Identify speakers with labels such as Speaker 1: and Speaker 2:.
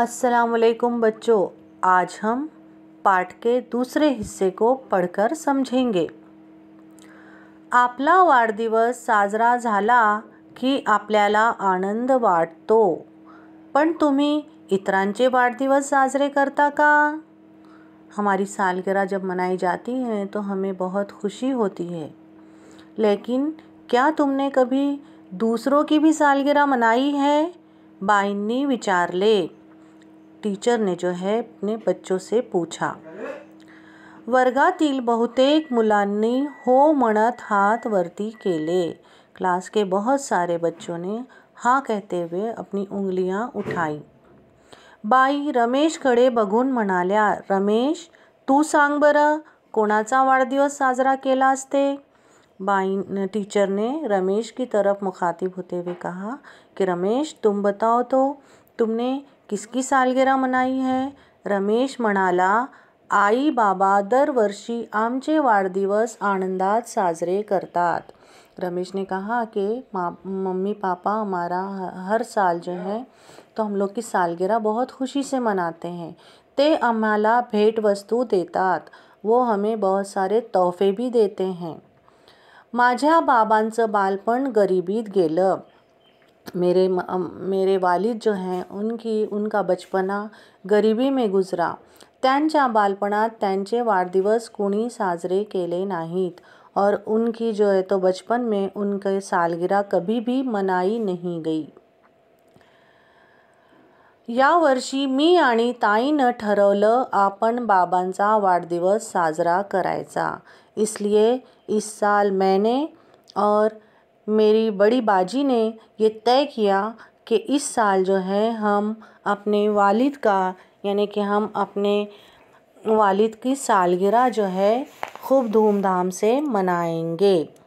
Speaker 1: असलकुम बच्चों आज हम पाठ के दूसरे हिस्से को पढ़कर समझेंगे आपला वाढदिवस साजरा झाला कि आप आनंद वाटतो पुम्मी तुम्ही इतरांचे वाढदिवस साजरे करता का हमारी सालगिरह जब मनाई जाती है तो हमें बहुत खुशी होती है लेकिन क्या तुमने कभी दूसरों की भी सालगिरह मनाई है बाइनी विचार ले टीचर ने जो है अपने बच्चों से पूछा वर्गातील बहुतेक मुलांनी हो म्हणत हात वरती केले क्लास के बहुत सारे बच्चों ने हाँ कहते हुए अपनी उंगलियां उठाई बाई रमेश कड़े बगुन म्हणाल्या रमेश तू सांग बर को वढ़दिवस साजरा केला बाई टीचर ने रमेश की तरफ मुखातिब होते हुए कहा कि रमेश तुम बताओ तो तुमने किसकी सालगिरह मनाई है रमेश मनाला आई बाबा दरवर्षी आमचे वाढदिवस आनंदात साजरे करता रमेश ने कहा कि मम्मी पापा हमारा हर साल जो है तो हम लोग की सालगिरह बहुत खुशी से मनाते हैं ते अमाला भेंट वस्तु देता वो हमें बहुत सारे तोहफे भी देते हैं माझ्या बाबांच बालपण गरिबीत गेलं मेरे मेरे वालिद जो हैं उनकी उनका बचपना गरीबी में गुजरा तैंचा बालपणा तैंचे वाढदिवस कुणी साजरे केले नाहीत और उनकी जो है तो बचपन में उनके सालगिरह कभी भी मनाई नहीं गई या वर्षी मी आणि न ठरवलं आपण बाबांचा वाढदिवस साजरा करायचा इसलिए इस साल मैंने और मेरी बड़ी बाजी ने ये तय किया कि इस साल जो है हम अपने वालिद का यानी कि हम अपने वालिद की सालगिरह जो है खूब धूमधाम से मनाएंगे